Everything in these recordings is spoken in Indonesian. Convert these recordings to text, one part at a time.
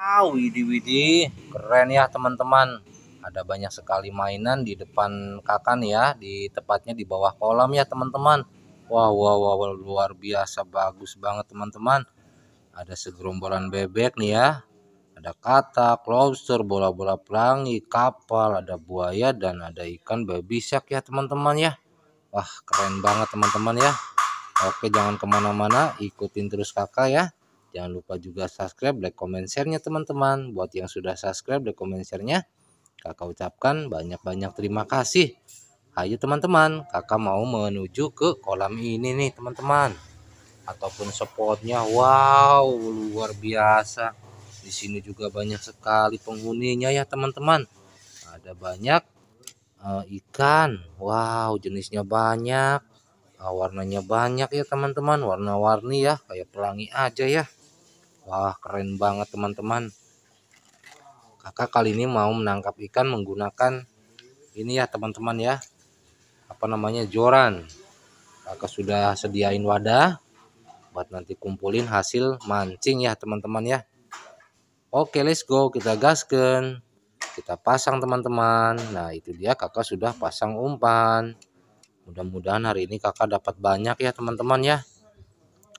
Wow, Widi Widi, keren ya teman-teman. Ada banyak sekali mainan di depan kakan ya, di tepatnya di bawah kolam ya teman-teman. Wah, wow, wow, wow, luar biasa bagus banget teman-teman. Ada segerombolan bebek nih ya. Ada katak, lobster, bola-bola pelangi, kapal, ada buaya dan ada ikan baby shark ya teman-teman ya. Wah, keren banget teman-teman ya. Oke, jangan kemana-mana, ikutin terus kakak ya. Jangan lupa juga subscribe, like, comment, share-nya teman-teman. Buat yang sudah subscribe, like, comment, share-nya, kakak ucapkan banyak-banyak terima kasih. Ayo teman-teman, kakak mau menuju ke kolam ini nih teman-teman. Ataupun spotnya, wow luar biasa. Di sini juga banyak sekali penghuninya ya teman-teman. Ada banyak uh, ikan, wow jenisnya banyak, uh, warnanya banyak ya teman-teman, warna-warni ya, kayak pelangi aja ya. Wah keren banget teman-teman Kakak kali ini mau menangkap ikan menggunakan Ini ya teman-teman ya Apa namanya joran Kakak sudah sediain wadah Buat nanti kumpulin hasil mancing ya teman-teman ya Oke let's go kita gasken Kita pasang teman-teman Nah itu dia kakak sudah pasang umpan Mudah-mudahan hari ini kakak dapat banyak ya teman-teman ya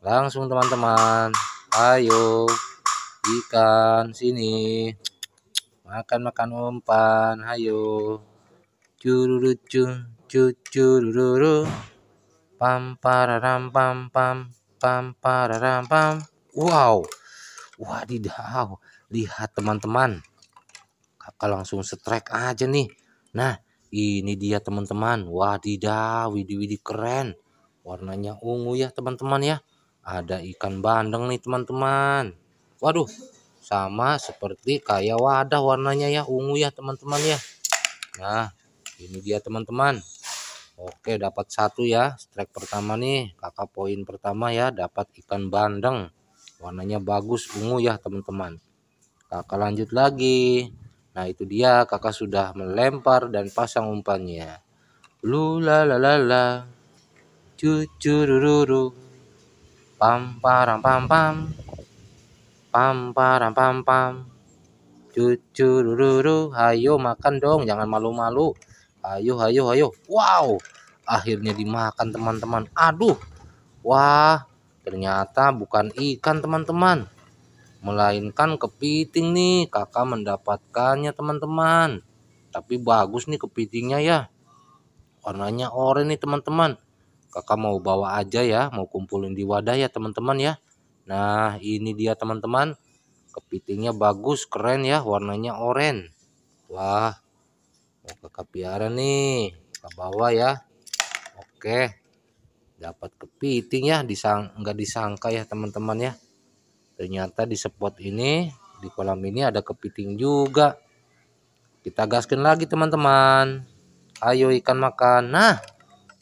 Langsung teman-teman ayo ikan sini makan makan umpan ayo cururu curu cucururu pam pararam pam pam pam pararam pam wow wadidaw lihat teman-teman kakak langsung setrek aja nih nah ini dia teman-teman wadidaw widi widi keren warnanya ungu ya teman-teman ya ada ikan bandeng nih teman-teman waduh sama seperti kayak wadah warnanya ya ungu ya teman-teman ya nah ini dia teman-teman Oke dapat satu ya strike pertama nih kakak poin pertama ya dapat ikan bandeng warnanya bagus ungu ya teman-teman kakak lanjut lagi nah itu dia kakak sudah melempar dan pasang umpannya Lulalalala, la pam pam pam pam pam pam pam pam cucu ruru ayo makan dong jangan malu-malu ayo, ayo, ayo, wow akhirnya dimakan teman-teman aduh wah ternyata bukan ikan teman-teman melainkan kepiting nih kakak mendapatkannya teman-teman tapi bagus nih kepitingnya ya warnanya oranye nih teman-teman kakak mau bawa aja ya mau kumpulin di wadah ya teman-teman ya nah ini dia teman-teman kepitingnya bagus keren ya warnanya oranye wah mau kakak piara nih kakak bawa ya oke dapat kepiting ya disang nggak disangka ya teman-teman ya ternyata di spot ini di kolam ini ada kepiting juga kita gaskin lagi teman-teman ayo ikan makan nah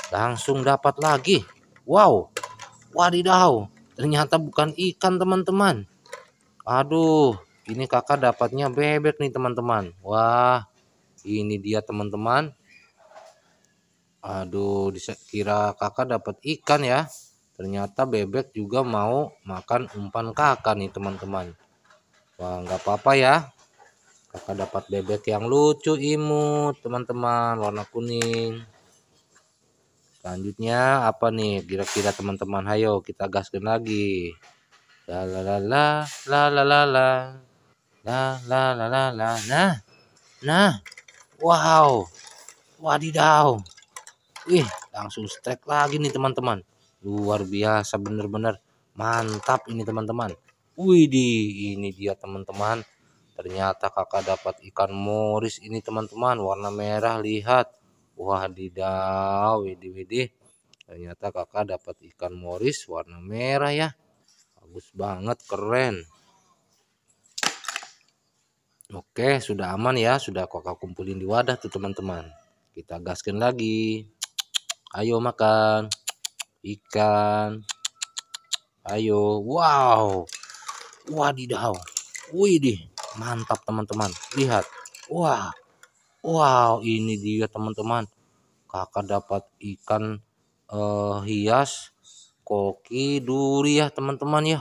langsung dapat lagi. Wow, wadidaw, ternyata bukan ikan teman-teman. Aduh, ini kakak dapatnya bebek nih teman-teman. Wah, ini dia teman-teman. Aduh, kira kakak dapat ikan ya. Ternyata bebek juga mau makan umpan kakak nih teman-teman. Wah, nggak apa-apa ya. Kakak dapat bebek yang lucu imut teman-teman, warna kuning. Selanjutnya apa nih kira-kira teman-teman? Hayo kita gaskan lagi. La la la la la la la la la la la la la nah nah wow wadidaw wih langsung strike lagi nih teman-teman luar biasa bener-bener mantap ini teman-teman wih di ini dia teman-teman ternyata kakak dapat ikan moris ini teman-teman warna merah lihat wadidaw widih widih ternyata kakak dapat ikan moris warna merah ya bagus banget keren Oke, sudah aman ya, sudah kakak kumpulin di wadah tuh teman-teman. Kita gaskan lagi. Ayo makan ikan. Ayo, wow. Wadidaw. Wih, mantap teman-teman. Lihat. Wah, wow. Wow ini dia teman-teman kakak dapat ikan uh, hias koki duri ya teman-teman ya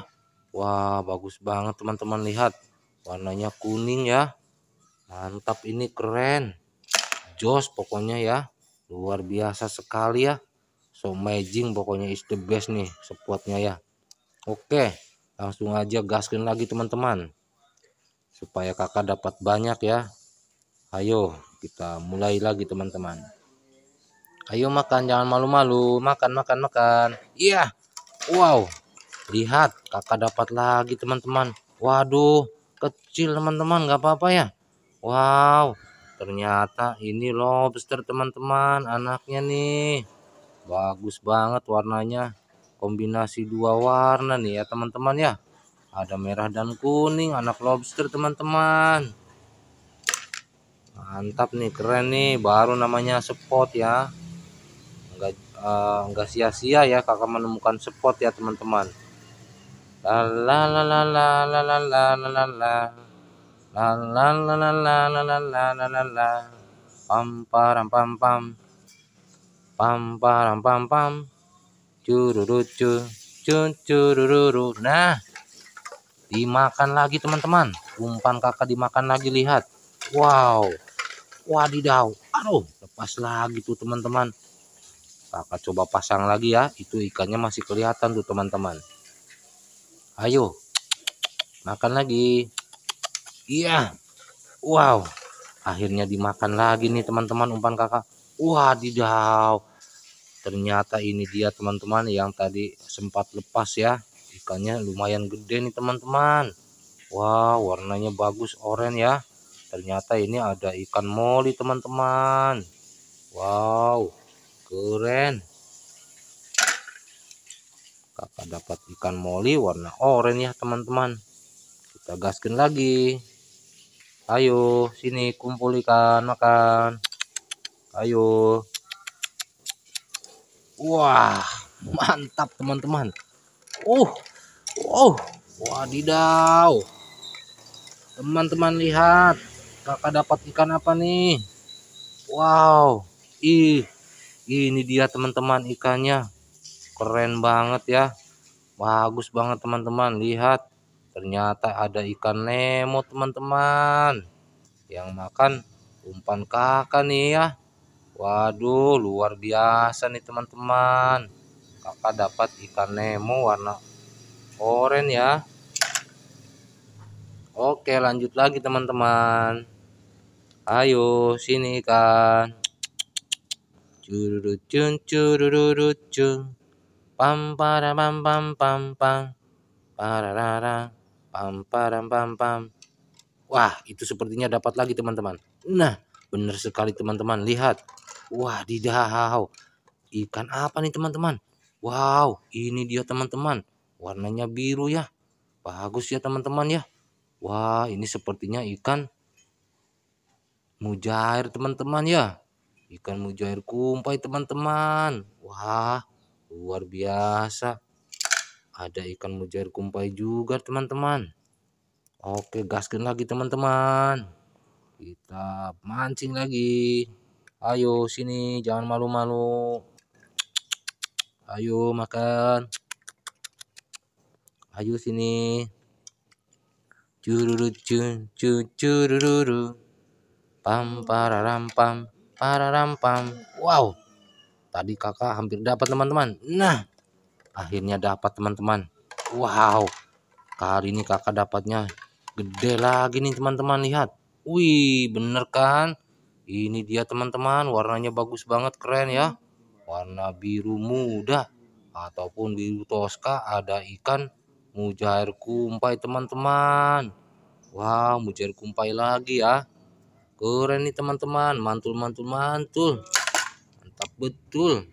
Wah bagus banget teman-teman lihat warnanya kuning ya mantap ini keren jos pokoknya ya luar biasa sekali ya so amazing pokoknya is the best nih sepuatnya ya Oke langsung aja gaskin lagi teman-teman supaya kakak dapat banyak ya ayo kita mulai lagi teman-teman ayo makan jangan malu-malu makan makan makan iya wow lihat kakak dapat lagi teman-teman waduh kecil teman-teman gak apa-apa ya wow ternyata ini lobster teman-teman anaknya nih bagus banget warnanya kombinasi dua warna nih ya teman-teman ya ada merah dan kuning anak lobster teman-teman mantap nih keren nih baru namanya spot ya enggak uh, enggak sia-sia ya kakak menemukan spot ya teman-teman la la la la pam pam pam pam pam pam nah dimakan lagi teman-teman umpan kakak dimakan lagi lihat wow wadidaw aduh lepas lagi tuh teman-teman kakak coba pasang lagi ya itu ikannya masih kelihatan tuh teman-teman ayo makan lagi iya wow akhirnya dimakan lagi nih teman-teman umpan kakak wadidaw ternyata ini dia teman-teman yang tadi sempat lepas ya ikannya lumayan gede nih teman-teman wow warnanya bagus oranye ya ternyata ini ada ikan moli teman-teman wow keren kakak dapat ikan moli warna oranye ya teman-teman kita gaskin lagi ayo sini kumpul ikan makan ayo wah mantap teman-teman uh oh wadidaw teman-teman lihat kakak dapat ikan apa nih wow ih ini dia teman-teman ikannya keren banget ya bagus banget teman-teman lihat ternyata ada ikan nemo teman-teman yang makan umpan kakak nih ya waduh luar biasa nih teman-teman kakak dapat ikan nemo warna oranye ya Oke lanjut lagi teman-teman ayo sini kan cururucun cururucun pam para pam pam pam pam pararara pam param pam pam wah itu sepertinya dapat lagi teman-teman nah benar sekali teman-teman lihat wah didahau ikan apa nih teman-teman wow ini dia teman-teman warnanya biru ya bagus ya teman-teman ya wah ini sepertinya ikan mujair teman-teman ya. Ikan mujair kumpai teman-teman. Wah, luar biasa. Ada ikan mujair kumpai juga teman-teman. Oke, gaskan lagi teman-teman. Kita mancing lagi. Ayo sini, jangan malu-malu. Ayo makan. Ayo sini. Cururut cun cun cururut pam pararam pam pararam pam wow tadi kakak hampir dapat teman-teman nah akhirnya dapat teman-teman wow kali ini kakak dapatnya gede lagi nih teman-teman lihat wih bener kan ini dia teman-teman warnanya bagus banget keren ya warna biru muda ataupun biru toska ada ikan mujair kumpai teman-teman wow mujair kumpai lagi ya Keren nih teman-teman, mantul mantul mantul. Mantap betul.